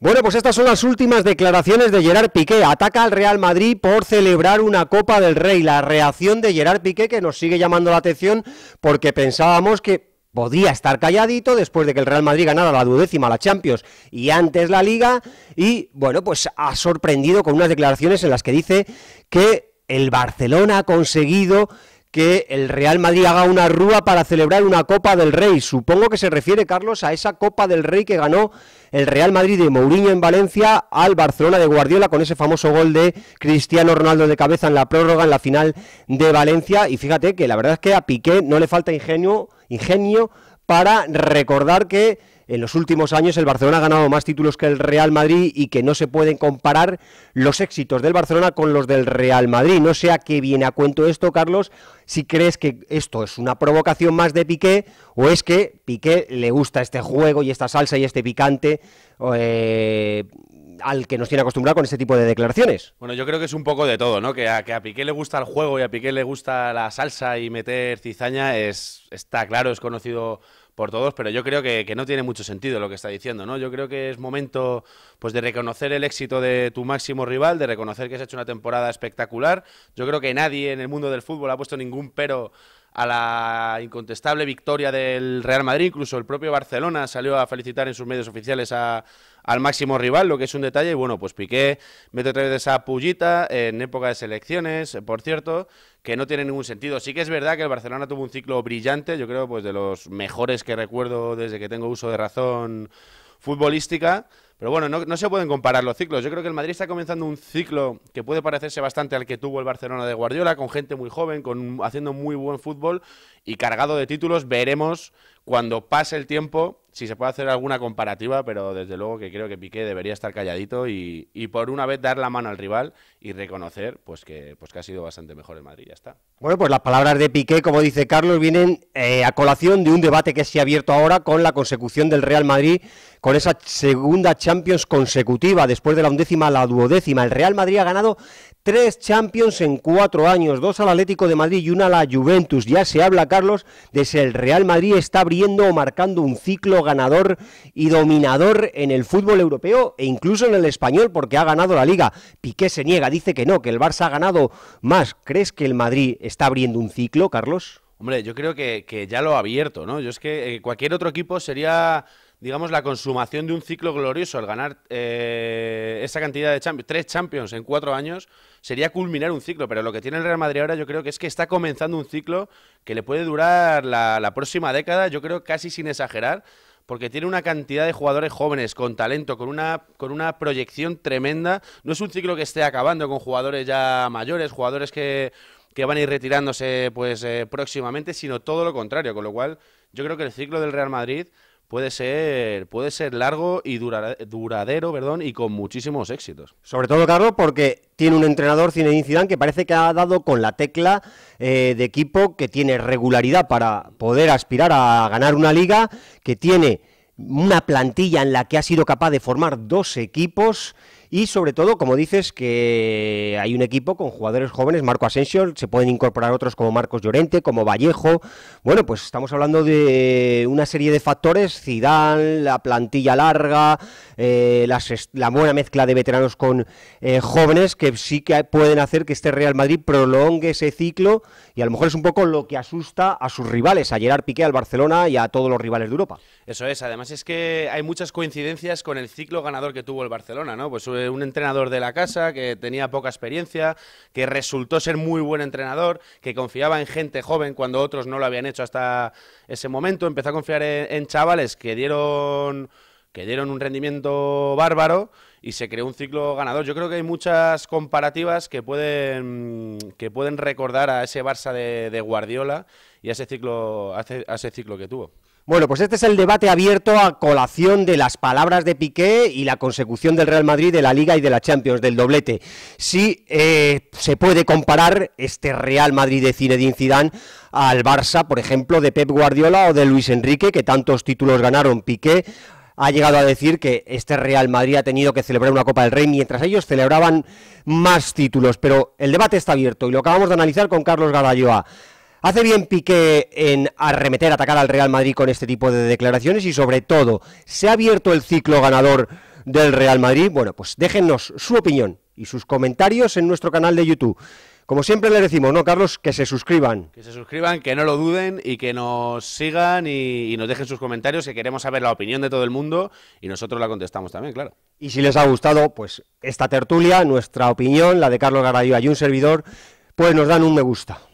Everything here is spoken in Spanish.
Bueno, pues estas son las últimas declaraciones de Gerard Piqué. Ataca al Real Madrid por celebrar una Copa del Rey. La reacción de Gerard Piqué que nos sigue llamando la atención porque pensábamos que podía estar calladito después de que el Real Madrid ganara la duodécima, la Champions y antes la Liga. Y bueno, pues ha sorprendido con unas declaraciones en las que dice que el Barcelona ha conseguido que el Real Madrid haga una rúa para celebrar una Copa del Rey. Supongo que se refiere, Carlos, a esa Copa del Rey que ganó el Real Madrid de Mourinho en Valencia al Barcelona de Guardiola con ese famoso gol de Cristiano Ronaldo de cabeza en la prórroga en la final de Valencia. Y fíjate que la verdad es que a Piqué no le falta ingenio, ingenio para recordar que en los últimos años el Barcelona ha ganado más títulos que el Real Madrid y que no se pueden comparar los éxitos del Barcelona con los del Real Madrid. No sé a qué viene a cuento esto, Carlos, si crees que esto es una provocación más de Piqué o es que Piqué le gusta este juego y esta salsa y este picante. Eh, al que nos tiene acostumbrado con este tipo de declaraciones. Bueno, yo creo que es un poco de todo, ¿no? Que a, que a Piqué le gusta el juego y a Piqué le gusta la salsa y meter cizaña, es, está claro, es conocido por todos, pero yo creo que, no tiene mucho sentido lo que está diciendo, ¿no? Yo creo que es momento pues de reconocer el éxito de tu máximo rival, de reconocer que has hecho una temporada espectacular. Yo creo que nadie en el mundo del fútbol ha puesto ningún pero a la incontestable victoria del Real Madrid, incluso el propio Barcelona salió a felicitar en sus medios oficiales a, al máximo rival, lo que es un detalle. Y bueno, pues Piqué mete otra vez esa pullita en época de selecciones, por cierto, que no tiene ningún sentido. Sí que es verdad que el Barcelona tuvo un ciclo brillante, yo creo, pues de los mejores que recuerdo desde que tengo uso de razón futbolística. Pero bueno, no, no, se pueden comparar los ciclos. Yo creo que el Madrid está comenzando un ciclo que puede parecerse bastante al que tuvo el Barcelona de Guardiola, con gente muy joven, con, haciendo muy buen fútbol y cargado de títulos. Veremos cuando pase el tiempo, si se puede hacer alguna comparativa, pero desde luego que creo que Piqué debería estar calladito y, por una vez dar la mano al rival y reconocer pues que, pues que ha sido bastante mejor el Madrid, ya está. Bueno, pues las palabras de Piqué, como dice Carlos, vienen eh, a colación de un debate que se ha abierto ahora con la consecución del Real Madrid con esa segunda Champions consecutiva, después de la undécima a la duodécima. El Real Madrid ha ganado tres Champions en cuatro años, dos al Atlético de Madrid y una a la Juventus. Ya se habla, Carlos, de si el Real Madrid está abriendo o marcando un ciclo ganador y dominador en el fútbol europeo e incluso en el español porque ha ganado la liga. Piqué se niega, dice que no, que el Barça ha ganado más. ¿Crees que el Madrid está abriendo un ciclo, Carlos? Hombre, yo creo que, ya lo ha abierto, ¿no? Yo es que eh, cualquier otro equipo sería digamos, la consumación de un ciclo glorioso. al ganar eh, esa cantidad de champions, tres Champions en cuatro años, sería culminar un ciclo. Pero lo que tiene el Real Madrid ahora yo creo que es que está comenzando un ciclo que le puede durar la, próxima década, yo creo casi sin exagerar, porque tiene una cantidad de jugadores jóvenes, con talento, con una, con una proyección tremenda. No es un ciclo que esté acabando con jugadores ya mayores, jugadores que que van a ir retirándose pues eh, próximamente, sino todo lo contrario, con lo cual yo creo que el ciclo del Real Madrid puede ser, puede ser largo y duradero, perdón, y con muchísimos éxitos. Sobre todo, Carlos, porque tiene un entrenador, Zinedine Zidane, que parece que ha dado con la tecla eh, de equipo que tiene regularidad para poder aspirar a ganar una liga, que tiene una plantilla en la que ha sido capaz de formar dos equipos y sobre todo, como dices, que hay un equipo con jugadores jóvenes, Marco Asensio, se pueden incorporar otros como Marcos Llorente, como Vallejo. Bueno, pues estamos hablando de una serie de factores, Zidane, la plantilla larga, eh, la buena mezcla de veteranos con eh, jóvenes que sí que pueden hacer que este Real Madrid prolongue ese ciclo y a lo mejor es un poco lo que asusta a sus rivales, a Gerard Piqué, al Barcelona y a todos los rivales de Europa. Eso es, además es que hay muchas coincidencias con el ciclo ganador que tuvo el Barcelona, ¿no? Pues un entrenador de la casa que tenía poca experiencia, que resultó ser muy buen entrenador, que confiaba en gente joven cuando otros no lo habían hecho hasta ese momento, empezó a confiar en, chavales que dieron que dieron un rendimiento bárbaro y se creó un ciclo ganador. Yo creo que hay muchas comparativas que pueden, que pueden recordar a ese Barça de, Guardiola y a ese ciclo, a ese ciclo que tuvo. Bueno, pues este es el debate abierto a colación de las palabras de Piqué y la consecución del Real Madrid de la Liga y de la Champions, del doblete. Si eh, se puede comparar este Real Madrid de Zinedine Zidane al Barça, por ejemplo, de Pep Guardiola o de Luis Enrique, que tantos títulos ganaron Piqué, ha llegado a decir que este Real Madrid ha tenido que celebrar una Copa del Rey mientras ellos celebraban más títulos. Pero el debate está abierto y lo acabamos de analizar con Carlos Gadalloa. ¿Hace bien Piqué en arremeter, atacar al Real Madrid con este tipo de declaraciones? Y sobre todo, ¿se ha abierto el ciclo ganador del Real Madrid? Bueno, pues déjennos su opinión y sus comentarios en nuestro canal de YouTube. Como siempre le decimos, ¿no, Carlos? Que se suscriban. Que se suscriban, que no lo duden y que nos sigan y, nos dejen sus comentarios, que queremos saber la opinión de todo el mundo y nosotros la contestamos también, claro. Y si les ha gustado, pues esta tertulia, nuestra opinión, la de Carlos Garayo y un servidor, pues nos dan un me gusta.